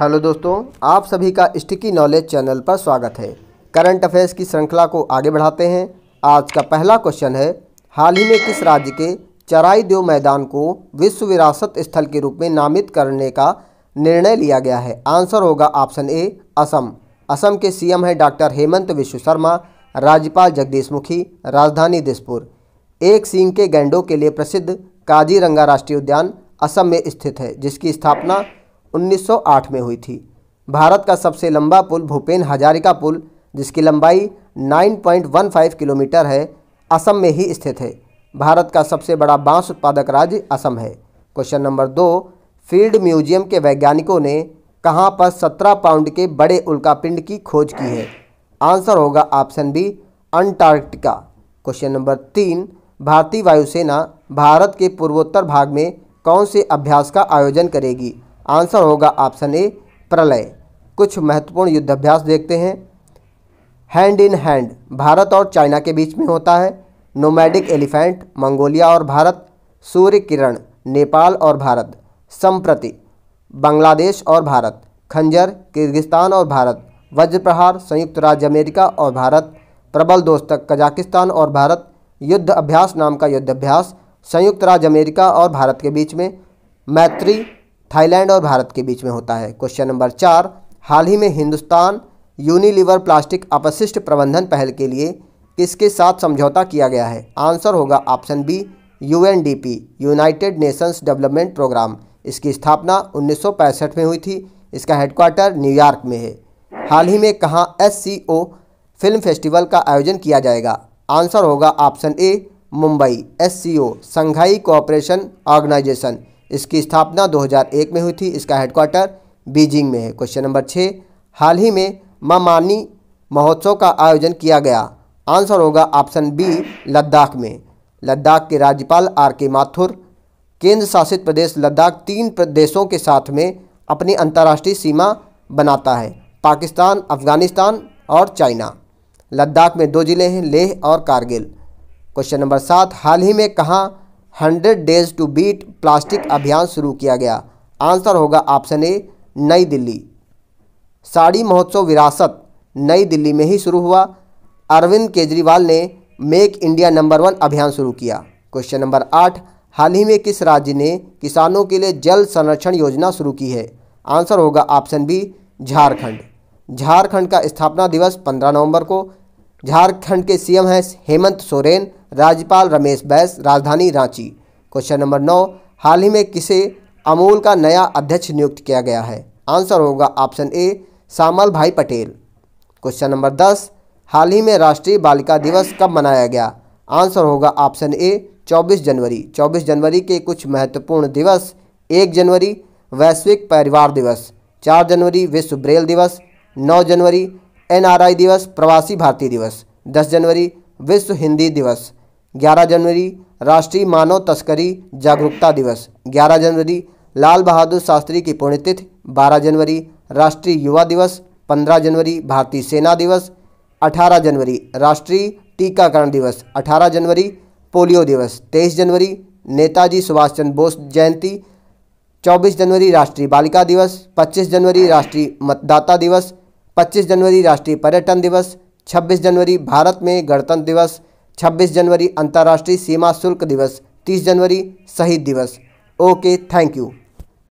hello दोस्तों आप सभी का स्टिकी नॉलेज चैनल पर स्वागत है करंट अफेयर्स की श्रृंखला को आगे बढ़ाते हैं आज का पहला क्वेश्चन है हाल ही में किस राज्य के चराई देव मैदान को विश्व विरासत स्थल के रूप में नामित करने का निर्णय लिया गया है आंसर होगा ऑप्शन ए असम असम के सीएम हैं डॉक्टर हेमंत विश्व शर्मा राज्यपाल जगदीश मुखी राजधानी दिसपुर एक सिंह के गैंडों के लिए प्रसिद्ध काजीरंगा राष्ट्रीय उद्यान असम में स्थित है जिसकी स्थापना 1908 में हुई थी भारत का सबसे लंबा पुल भूपेन हजारिका पुल जिसकी लंबाई 9.15 किलोमीटर है असम में ही स्थित है भारत का सबसे बड़ा बांस उत्पादक राज्य असम है क्वेश्चन नंबर दो फील्ड म्यूजियम के वैज्ञानिकों ने कहाँ पर सत्रह पाउंड के बड़े उल्कापिंड की खोज की है आंसर होगा option B Antarctica question number तीन भारतीय वायुसेना भारत के पूर्वोत्तर भाग में कौन से अभ्यास का आयोजन करेगी आंसर होगा ऑप्शन ए प्रलय कुछ महत्वपूर्ण युद्धाभ्यास देखते हैं हैंड इन हैंड भारत और चाइना के बीच में होता है नोमैडिक एलिफेंट मंगोलिया और भारत सूर्य किरण नेपाल और भारत संप्रति बांग्लादेश और भारत खंजर किर्गिस्तान और भारत वज्र प्रहार संयुक्त राज्य अमेरिका और भारत प्रबल दोस्तक कजाकिस्तान और भारत युद्ध अभ्यास नाम का युद्ध अभ्यास संयुक्त राज्य अमेरिका और भारत के बीच में मैत्री थाईलैंड और भारत के बीच में होता है क्वेश्चन नंबर चार हाल ही में हिंदुस्तान यूनिलीवर प्लास्टिक अपशिष्ट प्रबंधन पहल के लिए किसके साथ समझौता किया गया है आंसर होगा option B UNDP United Nations development programme इसकी स्थापना उन्नीस में हुई थी इसका हेडक्वार्टर न्यूयॉर्क में है हाल ही में कहाँ एस फिल्म फेस्टिवल का आयोजन किया जाएगा आंसर होगा option A Mumbai S C O Shanghai cooperation organisation इसकी स्थापना 2001 में हुई थी इसका हेडक्वार्टर बीजिंग में है क्वेश्चन नंबर छः हाल ही में ममानी महोत्सव का आयोजन किया गया आंसर होगा ऑप्शन बी लद्दाख में लद्दाख के राज्यपाल आर के माथुर केंद्र शासित प्रदेश लद्दाख तीन प्रदेशों के साथ में अपनी अंतर्राष्ट्रीय सीमा बनाता है पाकिस्तान अफगानिस्तान और चाइना लद्दाख में दो ज़िले हैं लेह और कारगिल क्वेश्चन नंबर सात हाल ही में कहाँ hundred days to beat plastic अभियान शुरू किया गया आंसर होगा ऑप्शन ए नई दिल्ली साड़ी महोत्सव विरासत नई दिल्ली में ही शुरू हुआ अरविंद केजरीवाल ने मेक इंडिया नंबर वन अभियान शुरू किया क्वेश्चन नंबर आठ हाल ही में किस राज्य ने किसानों के लिए जल संरक्षण योजना शुरू की है आंसर होगा ऑप्शन बी झारखंड झारखंड का स्थापना दिवस 15 नवंबर को झारखंड के सीएम हैं हेमंत सोरेन राज्यपाल रमेश बैस राजधानी रांची क्वेश्चन नंबर नौ हाल ही में किसे अमूल का नया अध्यक्ष नियुक्त किया गया है आंसर होगा ऑप्शन ए सामल भाई पटेल क्वेश्चन नंबर दस हाल ही में राष्ट्रीय बालिका दिवस कब मनाया गया आंसर होगा ऑप्शन ए 24 जनवरी 24 जनवरी के कुछ महत्वपूर्ण दिवस 1 जनवरी वैश्विक परिवार दिवस 4 जनवरी विश्व ब्रेल दिवस 9 जनवरी एनआरआई दिवस प्रवासी भारतीय दिवस 10 जनवरी विश्व हिंदी दिवस 11 जनवरी राष्ट्रीय मानव तस्करी जागरूकता दिवस 11 जनवरी लाल बहादुर शास्त्री की पुण्यतिथि 12 जनवरी राष्ट्रीय युवा दिवस 15 जनवरी भारतीय सेना दिवस 18 जनवरी राष्ट्रीय टीकाकरण दिवस 18 जनवरी पोलियो दिवस 23 जनवरी नेताजी सुभाष चंद्र बोस जयंती 24 जनवरी राष्ट्रीय बालिका दिवस 25 जनवरी राष्ट्रीय मतदाता दिवस 25 जनवरी राष्ट्रीय पर्यटन दिवस 26 जनवरी भारत में गणतंत्र दिवस 26 जनवरी अंतर्राष्ट्रीय सीमा शुल्क दिवस 30 जनवरी शहीद दिवस ओके थैंक यू